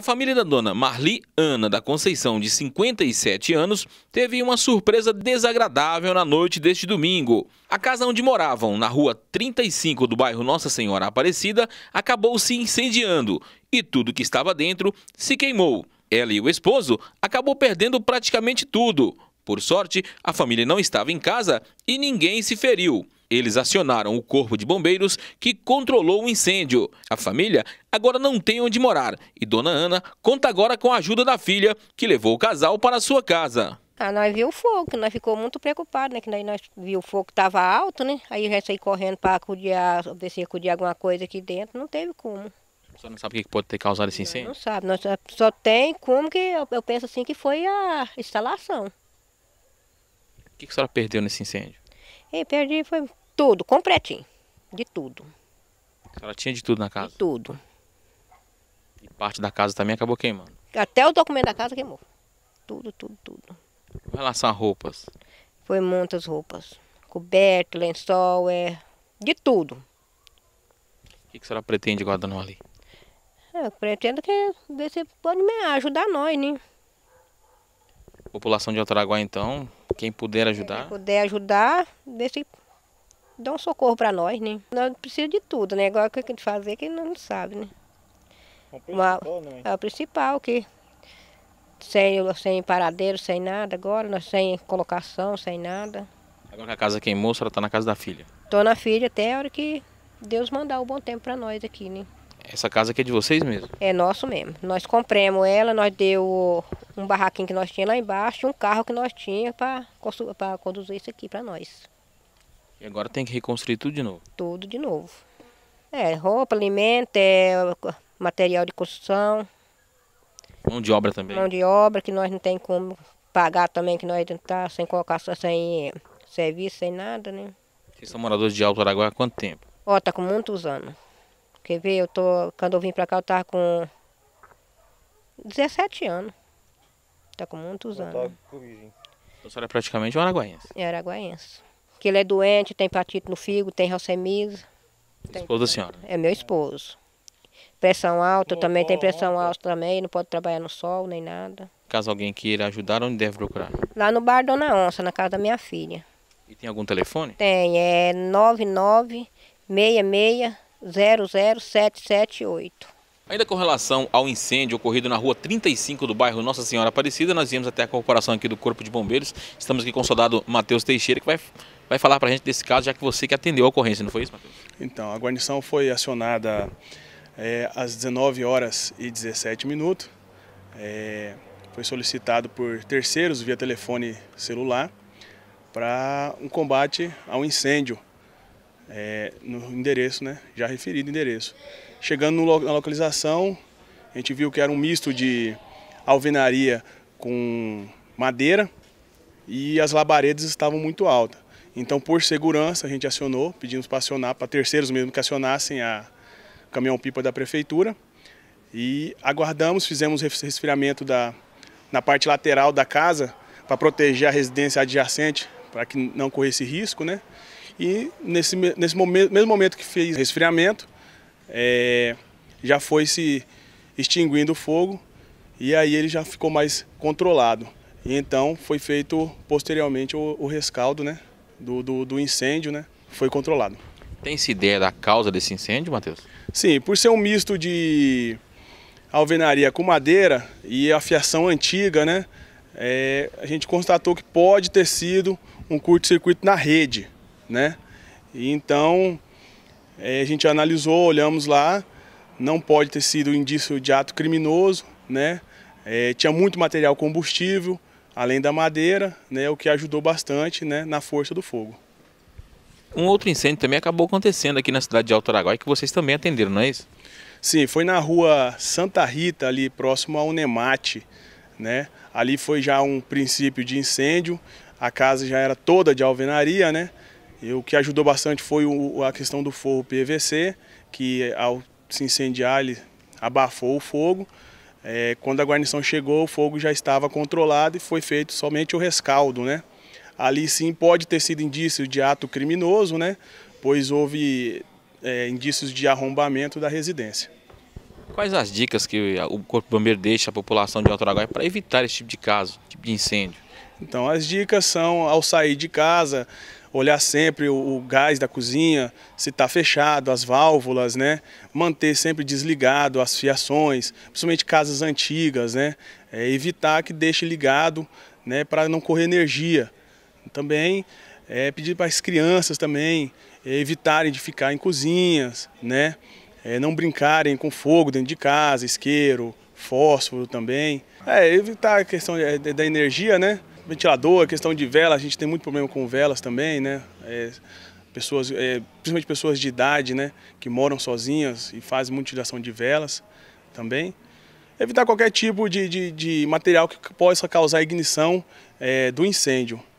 A família da dona Marli Ana da Conceição, de 57 anos, teve uma surpresa desagradável na noite deste domingo. A casa onde moravam, na rua 35 do bairro Nossa Senhora Aparecida, acabou se incendiando e tudo que estava dentro se queimou. Ela e o esposo acabou perdendo praticamente tudo. Por sorte, a família não estava em casa e ninguém se feriu. Eles acionaram o Corpo de Bombeiros, que controlou o incêndio. A família agora não tem onde morar e Dona Ana conta agora com a ajuda da filha, que levou o casal para sua casa. Ah, nós viu o fogo, nós ficou muito preocupado, né? Que nós, nós viu o fogo que estava alto, né? Aí já saí correndo para acudir, ver se acudir alguma coisa aqui dentro, não teve como. Você não sabe o que pode ter causado esse incêndio? Não, não sabe, nós só tem como que eu, eu, penso assim que foi a instalação. O que, que a senhora perdeu nesse incêndio? Eu perdi foi tudo, completinho. De tudo. Ela tinha de tudo na casa? De tudo. E parte da casa também acabou queimando? Até o documento da casa queimou. Tudo, tudo, tudo. Com relação a roupas? Foi muitas roupas. Coberto, lençol, é... De tudo. O que, que a senhora pretende guardando ali? É, eu pretendo que você pode me ajudar nós, né? População de Altaraguá, então, quem puder ajudar. Quem puder ajudar, desse dá um socorro para nós, né? Nós precisamos de tudo, né? Agora o que a gente fazer que não sabe, né? O principal, né? é o principal que sem, sem paradeiro, sem nada agora, nós sem colocação, sem nada. Agora que a casa queimou, a senhora está na casa da filha? Estou na filha até a hora que Deus mandar o bom tempo para nós aqui, né? Essa casa aqui é de vocês mesmo? É nosso mesmo. Nós compramos ela, nós deu um barraquinho que nós tinha lá embaixo, um carro que nós tinha para conduzir isso aqui para nós. E agora tem que reconstruir tudo de novo? Tudo de novo. É, roupa, alimento, é, material de construção. Mão de obra também? Mão de obra, que nós não tem como pagar também, que nós não tá sem colocar sem eh, serviço, sem nada, né? Vocês são moradores de Alto Araguaia há quanto tempo? Ó, tá com muitos anos. Quer ver, eu tô, quando eu vim pra cá, eu tava com 17 anos. Tá com muitos eu tá anos. Comigo, então, a senhora é praticamente um araguaiense? É araguaiense que ele é doente, tem hepatite no fígado, tem reucemia. Esposo da senhora? É meu esposo. Pressão alta, também tem pressão alta também, não pode trabalhar no sol nem nada. Caso alguém queira ajudar, onde deve procurar? Lá no bar Dona Onça, na casa da minha filha. E tem algum telefone? Tem, é 99 66 00778. Ainda com relação ao incêndio ocorrido na rua 35 do bairro Nossa Senhora Aparecida, nós viemos até a corporação aqui do Corpo de Bombeiros. Estamos aqui com o soldado Matheus Teixeira, que vai, vai falar para a gente desse caso, já que você que atendeu a ocorrência, não foi isso, Matheus? Então, a guarnição foi acionada é, às 19 horas e 17 minutos. É, foi solicitado por terceiros via telefone celular para um combate ao incêndio é, no endereço, né, já referido endereço. Chegando na localização, a gente viu que era um misto de alvenaria com madeira e as labaredas estavam muito altas. Então, por segurança, a gente acionou, pedimos para acionar, para terceiros mesmo que acionassem a caminhão-pipa da prefeitura. E aguardamos, fizemos resfriamento da, na parte lateral da casa para proteger a residência adjacente, para que não corresse risco, né? E nesse, nesse momento, mesmo momento que fez resfriamento, é, já foi se extinguindo o fogo e aí ele já ficou mais controlado. E então foi feito posteriormente o, o rescaldo né, do, do, do, incêndio, né, foi controlado. Tem-se ideia da causa desse incêndio, Matheus? Sim, por ser um misto de alvenaria com madeira e a fiação antiga, né, é, a gente constatou que pode ter sido um curto-circuito na rede, né? E então é, a gente analisou, olhamos lá, não pode ter sido indício de ato criminoso, né? É, tinha muito material combustível, além da madeira, né, o que ajudou bastante né, na força do fogo. Um outro incêndio também acabou acontecendo aqui na cidade de Alto Araguai, que vocês também atenderam, não é isso? Sim, foi na rua Santa Rita, ali próximo ao Nemate. Né? Ali foi já um princípio de incêndio, a casa já era toda de alvenaria, né? E o que ajudou bastante foi o, a questão do forro PVC, que ao se incendiar ele abafou o fogo. É, quando a guarnição chegou, o fogo já estava controlado e foi feito somente o rescaldo, né? Ali sim pode ter sido indício de ato criminoso, né? Pois houve é, indícios de arrombamento da residência. Quais as dicas que o Corpo Bombeiro deixa à população de Alto Araguaia para evitar esse tipo de caso, tipo de incêndio? Então, as dicas são ao sair de casa, olhar sempre o, o gás da cozinha, se está fechado, as válvulas, né? Manter sempre desligado as fiações, principalmente casas antigas, né? É, evitar que deixe ligado, né? Para não correr energia. Também é, pedir para as crianças também é, evitarem de ficar em cozinhas, né? É, não brincarem com fogo dentro de casa, isqueiro, fósforo também. É, evitar a questão é, da energia, né? ventilador, questão de vela, a gente tem muito problema com velas também, né? É, pessoas, é, principalmente pessoas de idade, né? Que moram sozinhas e fazem muita utilização de velas também. Evitar qualquer tipo de, de, de material que possa causar ignição é, do incêndio.